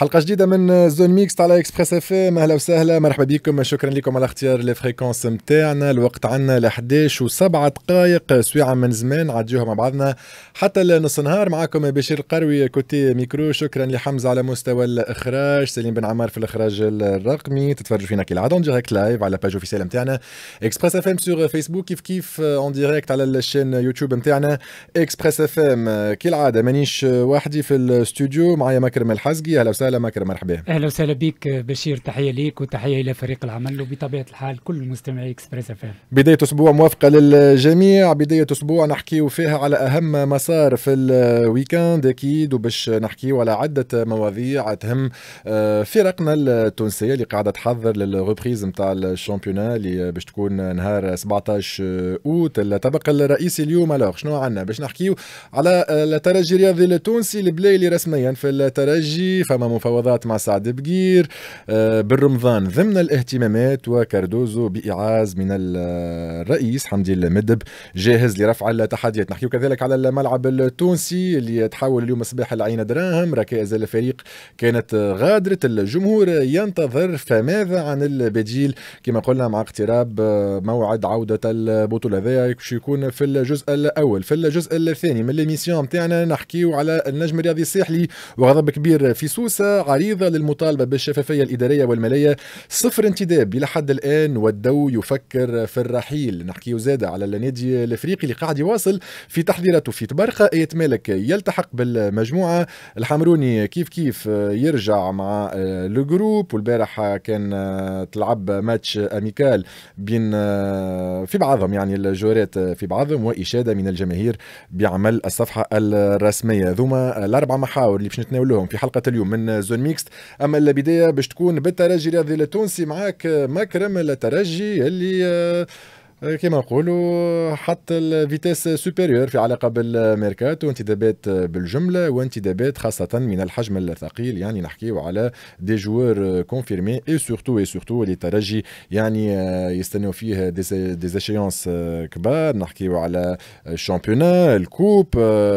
حلقه جديده من زون ميكس على اكسبريس اف ام اهلا وسهلا مرحبا بكم شكرا لكم على اختيار لي فريكونس نتاعنا الوقت عندنا ل 11 و7 دقائق سويعه من زمان عديوها مع بعضنا حتى لنص نهار معاكم بشير القروي كوتي ميكرو شكرا لحمزه على مستوى الاخراج سليم بن عمار في الاخراج الرقمي تتفرجوا فينا كالعاده اون ديريكت لايف على باج اوفيسيال نتاعنا اكسبريس اف ام سور فيسبوك كيف كيف اون ديريكت على الشين يوتيوب نتاعنا اكسبريس اف ام كالعاده مانيش وحدي في الاستوديو معايا مكرم الحزقي اهلا وسهلا وسهلا ماكر مرحبا اهلا وسهلا بك بشير تحيه ليك وتحيه الى فريق العمل وبطبيعه الحال كل مستمعي اكسبريس اف بدايه اسبوع موافقه للجميع بدايه اسبوع نحكيو فيها على اهم مسار في الويكاند اكيد وباش نحكيو على عده مواضيع تهم آه، فرقنا التونسيه اللي قاعده تحضر للريبريز نتاع الشامبيونا اللي باش تكون نهار 17 اوت الطبق الرئيسي اليوم الوغ شنو عندنا باش نحكيو على الترجي الرياضي التونسي البلاي اللي رسميا في الترجي فما مفاوضات مع سعد بقير آه، بالرمضان ضمن الاهتمامات وكاردوزو بإعاز من الرئيس حمدي المدب جاهز لرفع التحديات نحكي كذلك على الملعب التونسي اللي تحول اليوم صباح العين دراهم ركائز الفريق كانت غادرة الجمهور ينتظر فماذا عن البديل كما قلنا مع اقتراب آه، موعد عودة البطولة ذا يكون في الجزء الأول في الجزء الثاني من الميسيون تاعنا نحكيو على النجم الرياضي الساحلي وغضب كبير في سوسة عريضة للمطالبة بالشفافية الإدارية والمالية صفر انتداب إلى حد الآن والدو يفكر في الرحيل نحكيه زادة على النادي الإفريقي اللي قاعد يواصل في تحضيراته في تبرقة ايت مالك يلتحق بالمجموعة الحمروني كيف كيف يرجع مع آه، الجروب والبارح كان آه، تلعب ماتش أميكال بين آه، في بعضهم يعني الجورات في بعضهم وإشادة من الجماهير بعمل الصفحة الرسمية ذوما الأربع محاور اللي باش نتناولوهم في حلقة اليوم من زون ميكست اما البدايه باش تكون بالترجي الرياضي التونسي معاك مكرم الترجي اللي آه، كما نقولوا حط الفيتيس سوبيريور في علاقه بالميركات وانتدابات بالجمله وانتدابات خاصه من الحجم الثقيل يعني نحكيو على دي جوار كونفيرمي اي سورتو اي سورتو اللي ترجي يعني آه، يستنوا فيه دي زيشيونس آه، كبار نحكيو على الشامبيونان الكوب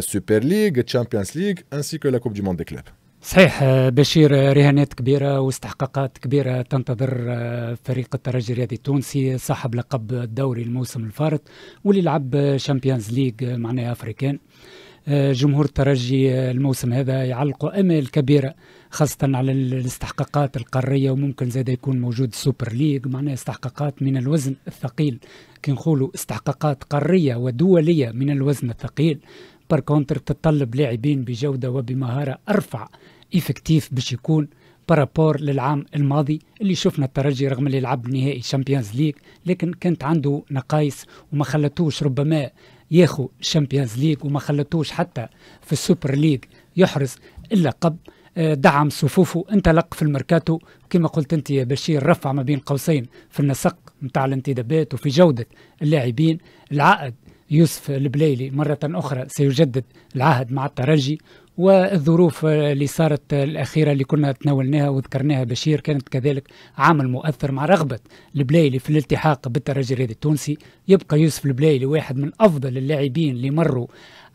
سوبر ليغ تشامبيونز ليغ انسي كو لا كوب دي موند كلوب صحيح آه، بشير آه، رهانات كبيرة واستحقاقات كبيرة تنتظر آه، فريق الترجي الرياضي التونسي صاحب لقب الدوري الموسم الفارط واللي لعب شامبيونز ليج معناها أفريكان جمهور الترجي الموسم هذا يعلقوا امال كبيره خاصه على الاستحقاقات القاريه وممكن زاد يكون موجود سوبر ليج معناها استحقاقات من الوزن الثقيل كي نقولوا استحقاقات قاريه ودوليه من الوزن الثقيل بار كونتر تتطلب لاعبين بجوده وبمهاره ارفع ايفكتيف باش يكون بارابور للعام الماضي اللي شفنا الترجي رغم اللي لعب نهائي شامبيونز ليج لكن كانت عنده نقايص وما خلتوش ربما ياخو الشامبيونز ليج وما خلتوش حتى في السوبر ليج يحرز الا آه، دعم صفوفه انطلق في الميركاتو كما قلت انت يا بشير رفع ما بين قوسين في النسق نتاع الانتدابات وفي جوده اللاعبين العقد يوسف البليلي مرة أخرى سيجدد العهد مع الترجي والظروف اللي صارت الأخيرة اللي كنا تناولناها وذكرناها بشير كانت كذلك عامل مؤثر مع رغبة البلايلي في الالتحاق بالترجي الرياضي التونسي يبقى يوسف البلايلي واحد من أفضل اللاعبين اللي مروا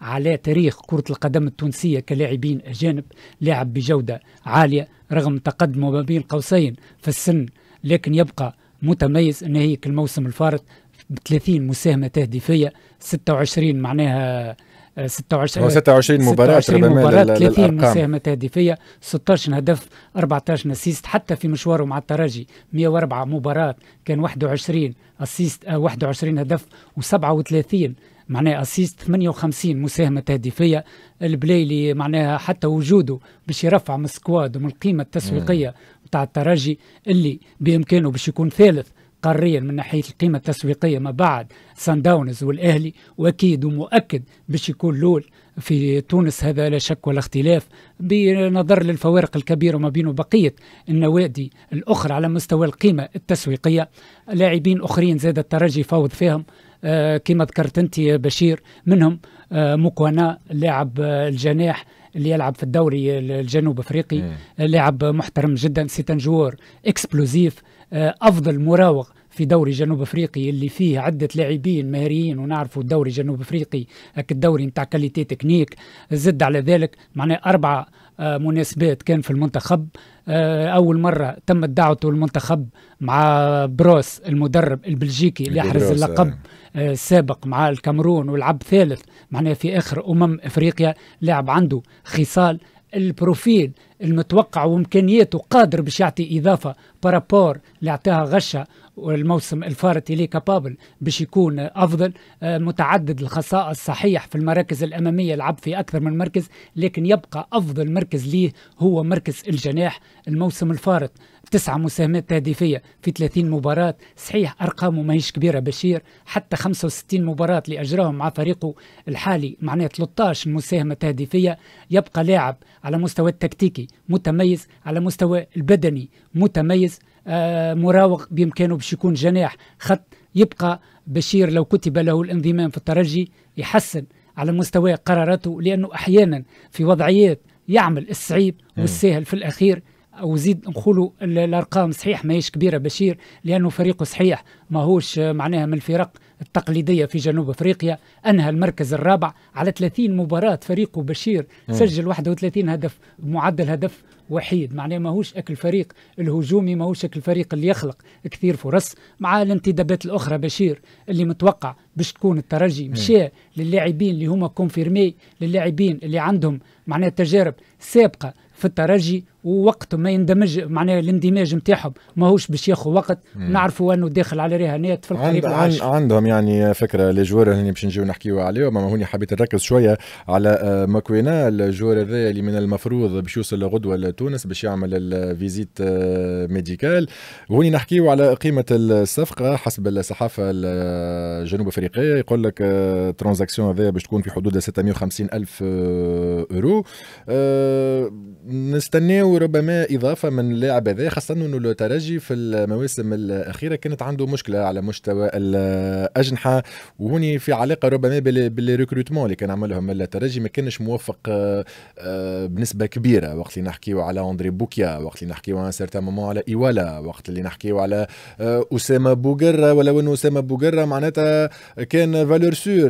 على تاريخ كرة القدم التونسية كلاعبين أجانب لاعب بجودة عالية رغم تقدمه ما بين قوسين في السن لكن يبقى متميز ناهيك الموسم الفارط ب 30 مساهمة تهديفية 26 معناها 26 26 مباراة 26 مباراة 30 مساهمة تهديفية 16 هدف 14 اسيست حتى في مشواره مع الترجي 104 مباراة كان 21 اسيست 21 هدف و37 معناها اسيست 58 مساهمه تهديفيه البلايلي معناها حتى وجوده باش يرفع من السكواد ومن القيمه التسويقيه نتاع الترجي اللي بامكانه باش يكون ثالث قاريا من ناحيه القيمه التسويقيه ما بعد سان داونز والاهلي واكيد ومؤكد باش يكون لول في تونس هذا لا شك ولا اختلاف بنظر للفوارق الكبيره ما بين بقيه النوادي الاخرى على مستوى القيمه التسويقيه لاعبين اخرين زاد الترجي فوض فيهم آه كما ذكرت انت بشير منهم آه لاعب آه، الجناح اللي يلعب في الدوري الجنوب افريقي إيه. لاعب محترم جدا سيتنجور اكسبلوزيف آه، افضل مراوغ في دوري جنوب افريقي اللي فيه عده لاعبين مهريين ونعرفوا الدوري جنوب افريقي هك الدوري نتاع كاليتي تكنيك زد على ذلك معناه اربعه آه، مناسبات كان في المنتخب آه، أول مرة تمت دعوته المنتخب مع بروس المدرب البلجيكي اللي يحرز اللقب السابق آه. مع الكاميرون ولعب ثالث معناه في آخر أمم إفريقيا لاعب عنده خصال البروفيل المتوقع وامكانياته قادر باش يعطي اضافه بارابور اللي اعطاها غشه والموسم الفارط اللي كابابل باش يكون أفضل آه، متعدد الخصائص صحيح في المراكز الأمامية لعب في أكثر من مركز لكن يبقى أفضل مركز ليه هو مركز الجناح الموسم الفارط تسعة مساهمات تهديفية في 30 مباراة صحيح أرقامه ماهيش كبيرة بشير حتى 65 مباراة اللي أجراهم مع فريقه الحالي معناه 13 مساهمة تهديفية يبقى لاعب على مستوى التكتيكي متميز على مستوى البدني متميز آه، مراوغ بامكانه باش يكون جناح خط يبقى بشير لو كتب له الانضمام في الترجي يحسن على مستوى قراراته لانه احيانا في وضعيات يعمل الصعيب إيه. والسهل في الاخير وزيد نقولوا الارقام صحيح ماهيش كبيره بشير لانه فريقه صحيح ماهوش معناها من الفرق التقليديه في جنوب افريقيا انهى المركز الرابع على 30 مباراه فريقه بشير إيه. سجل 31 هدف معدل هدف وحيد معناه ماهوش الفريق الهجومي ماهوش الفريق اللي يخلق كثير فرص مع الانتدابات الاخرى بشير اللي متوقع باش تكون الترجي مشى للاعبين اللي هما كونفيرمي للاعبين اللي عندهم معناه تجارب سابقه في الترجي ووقت ما يندمج معناها الاندماج نتاعهم ماهوش باش ياخذ وقت نعرفوا انه داخل على رهانات في القريب عند عندهم يعني فكره جوار اللي باش نجيو نحكيو عليهم اما هوني حبيت نركز شويه على آه، ماكوينا الجوار هذا اللي من المفروض باش يوصل غدوه لتونس باش يعمل الفيزيت آه، ميديكال هوني نحكيو على قيمه الصفقه حسب الصحافه الجنوب افريقيه يقول لك ترانزاكسيون آه، هذا باش تكون في حدود 650 الف يورو نستناو ربما اضافه من اللاعب هذا خاصه انه الترجي في المواسم الاخيره كانت عنده مشكله على مستوى الاجنحه وهوني في علاقه ربما بالريكروتمون اللي كان عملهم الترجي ما كانش موفق آه، آه، بنسبه كبيره وقت اللي نحكيو على اندري بوكيا وقت اللي نحكيو على سيرتان مومون على ايوالا وقت اللي نحكيو على اسامه آه، بوقره ولو انه اسامه بوقره معناتها كان فالور سور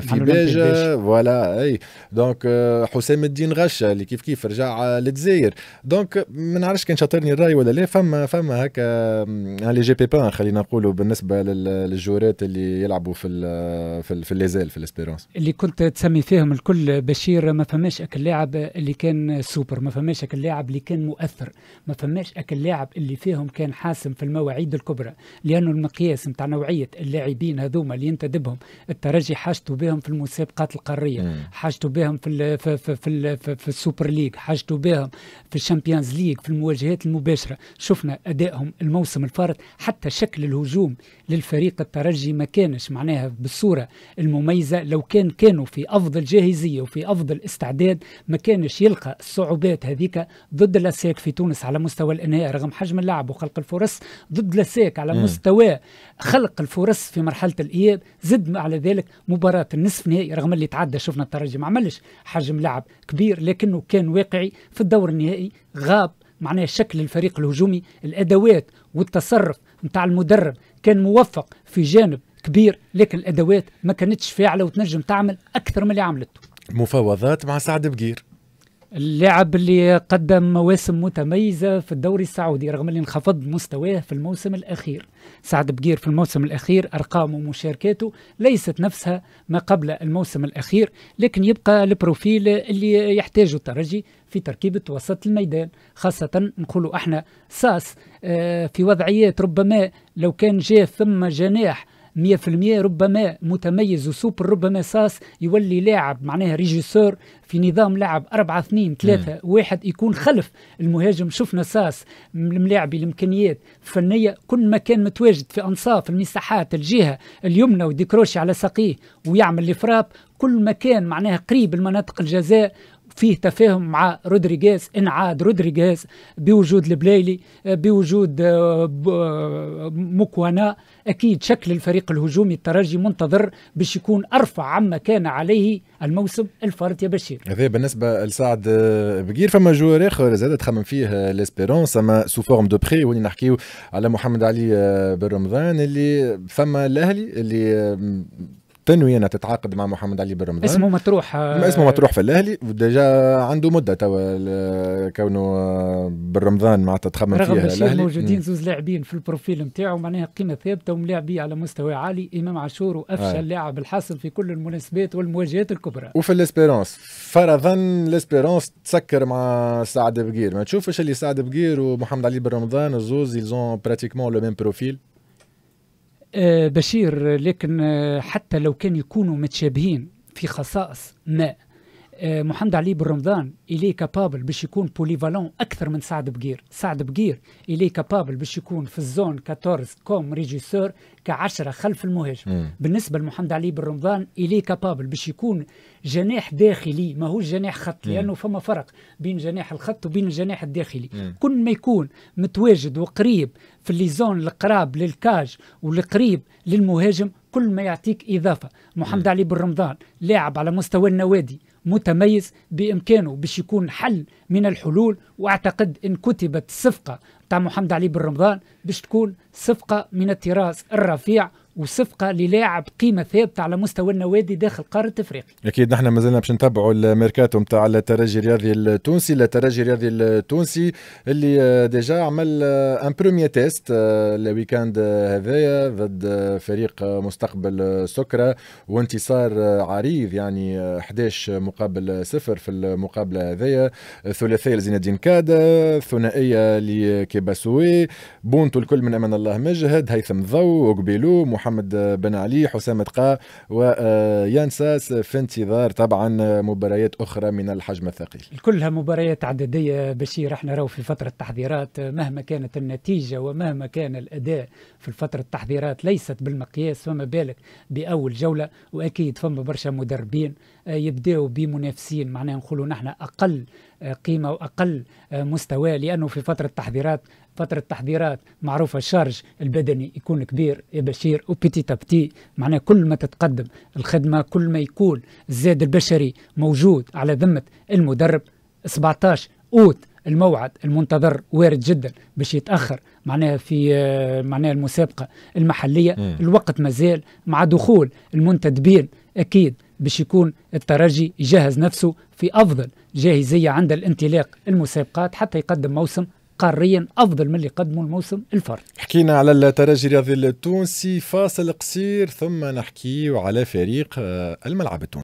في باجه فوالا اي دونك حسام الدين غشه اللي كيف كيف رجع الجزائر دونك ما نعرفش كان شاطرني الراي ولا لا فما فما هكا لي جي بي بان خلينا نقولوا بالنسبه للجورات اللي يلعبوا في الـ في ال في ليزال في الاسبيرونس اللي كنت تسمي فيهم الكل بشير ما فماش اكل لاعب اللي كان سوبر ما فماش اكل لاعب اللي كان مؤثر ما فماش اكل لاعب اللي فيهم كان حاسم في المواعيد الكبرى لانه المقياس نتاع نوعيه اللاعبين هذوما اللي ينتدبهم الترجي حاجته بهم في المسابقات القاريه حاجته بهم في الـ في في, في, في, في السوبر ليج حاجته تفرجتوا بها في الشامبيونز ليج في المواجهات المباشرة شفنا أدائهم الموسم الفارط حتى شكل الهجوم للفريق الترجي ما كانش معناها بالصورة المميزة لو كان كانوا في أفضل جاهزية وفي أفضل استعداد ما كانش يلقى الصعوبات هذيك ضد لاسيك في تونس على مستوى الانهاء رغم حجم اللعب وخلق الفرص ضد لاسيك على مستوى خلق الفرص في مرحلة الإياب زد على ذلك مباراة النصف نهائي رغم اللي تعدى شفنا الترجي ما عملش حجم لعب كبير لكنه كان واقعي في الدور النهائي غاب معناه شكل الفريق الهجومي الادوات والتصرف نتاع المدرب كان موفق في جانب كبير لكن الادوات ما كانتش فاعله وتنجم تعمل اكثر من اللي عملته مفاوضات مع سعد بقير اللاعب اللي قدم مواسم متميزة في الدوري السعودي رغم اللي انخفض مستواه في الموسم الأخير سعد بقير في الموسم الأخير أرقامه ومشاركاته ليست نفسها ما قبل الموسم الأخير لكن يبقى البروفيل اللي يحتاجه الترجي في تركيبة وسط الميدان خاصة نقولوا احنا ساس آه، في وضعيات ربما لو كان جاء ثم جناح 100% ربما متميز وسوبر ربما ساس يولي لاعب معناها ريجيسور في نظام لعب 4 2 3 1 يكون خلف المهاجم شفنا ساس من الامكانيات الفنيه كل ما كان متواجد في انصاف المساحات الجهه اليمنى وديكروشي على ساقيه ويعمل الفراب كل ما كان معناها قريب المناطق الجزاء فيه تفاهم مع رودريغيز ان عاد رودريغيز بوجود البلايلي بوجود آه، آه، مكوانا اكيد شكل الفريق الهجومي الترجي منتظر باش يكون ارفع عما كان عليه الموسم الفارط يا بشير هذا بالنسبه لسعد آه، بقير فما جوار اخر زاد تخمم فيه ليسبيرونس اما سو فورم دو بري وين نحكيو على محمد علي بن رمضان اللي فما الاهلي اللي تنوي انها تتعاقد مع محمد علي بن رمضان اسمه مطروح اسمه مطروح في الاهلي وديجا عنده مده توا كونه بن رمضان معناتها تخمم فيها رغم موجودين زوز لاعبين في البروفيل نتاعو معناها قيمه ثابته وملاعبيه على مستوى عالي امام عاشور وافشل آه. لاعب الحاصل في كل المناسبات والمواجهات الكبرى وفي الاسبيرونس فرضا الاسبيرونس تسكر مع سعد بقير ما تشوفش اللي سعد بقير ومحمد علي بن رمضان الزوز يلزون براتيكمون لو ميم بروفيل آه، بشير لكن آه، حتى لو كان يكونوا متشابهين في خصائص ما آه، محمد علي بن رمضان إلي كابابل باش يكون بوليفالون أكثر من سعد بقير سعد بقير إلي كابابل باش يكون في الزون 14 كوم ريجيسور كعشرة خلف المهاجم بالنسبة لمحمد علي بن رمضان إلي كابابل باش يكون جناح داخلي ماهوش هو جناح خط لأنه فما فرق بين جناح الخط وبين الجناح الداخلي كل ما يكون متواجد وقريب في اللي زون القراب للكاج والقريب للمهاجم كل ما يعطيك إضافة محمد مم. علي بن رمضان لاعب على مستوى النوادي متميز بإمكانه باش يكون حل من الحلول وأعتقد إن كتبت صفقة تاع محمد علي بن رمضان باش تكون صفقة من الطراز الرفيع وصفقه للاعب قيمه ثابته على مستوى النوادي داخل قاره افريقيا. اكيد نحن مازلنا باش نتبعوا الميركاتو نتاع الترجي الرياضي التونسي، الترجي الرياضي التونسي اللي آه، ديجا عمل ان بروميي تيست الويكاند هذايا ضد آه، فريق آه، مستقبل سكرة وانتصار عريض يعني 11 مقابل صفر في المقابله هذايا ثلاثيه لزين الدين كادا، ثنائيه لكيباسوي، بونتو الكل من امان الله مجهد، هيثم ضو، اوكبيلو، محمد محمد بن علي حسام تقا ويانساس آه، في انتظار طبعا مباريات اخرى من الحجم الثقيل كلها مباريات عدديه بشير احنا راهو في فتره تحضيرات مهما كانت النتيجه ومهما كان الاداء في فتره التحضيرات ليست بالمقياس فما بالك باول جوله واكيد فما برشا مدربين آه، يبداوا بمنافسين معناها نقولوا نحن اقل آه، قيمه واقل مستوى لانه في فتره التحضيرات فترة تحضيرات معروفة الشارج البدني يكون كبير يا بشير وبيتي تبتي معناه كل ما تتقدم الخدمة كل ما يكون الزاد البشري موجود على ذمة المدرب 17 أوت الموعد المنتظر وارد جدا باش يتاخر معناها في آه، معناها المسابقه المحليه مم. الوقت مازال مع دخول المنتدبين اكيد باش يكون الترجي يجهز نفسه في افضل جاهزيه عند الانطلاق المسابقات حتى يقدم موسم قاريا افضل من اللي قدموا الموسم الفرد. حكينا على الترجي الرياضي التونسي فاصل قصير ثم نحكي على فريق آه، الملعب التونسي.